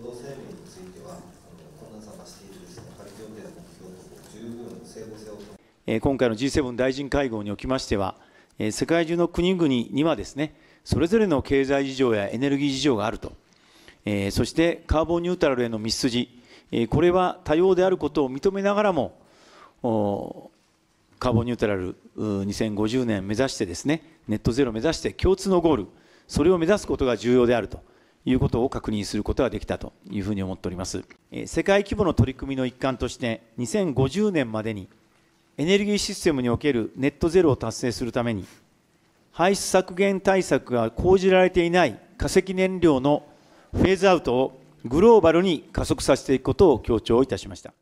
共同声明については、困難さがしているですね、パリ協定の目標と十分整合性を今回の G7 大臣会合におきましては、世界中の国々にはですね、それぞれの経済事情やエネルギー事情があると、そしてカーボンニュートラルへの道筋、これは多様であることを認めながらも、カーボンニュートラル2050年目指してですね、ネットゼロ目指して共通のゴール、それを目指すことが重要であると。いうことを確認することができたというふうに思っております世界規模の取り組みの一環として2050年までにエネルギーシステムにおけるネットゼロを達成するために排出削減対策が講じられていない化石燃料のフェーズアウトをグローバルに加速させていくことを強調いたしました。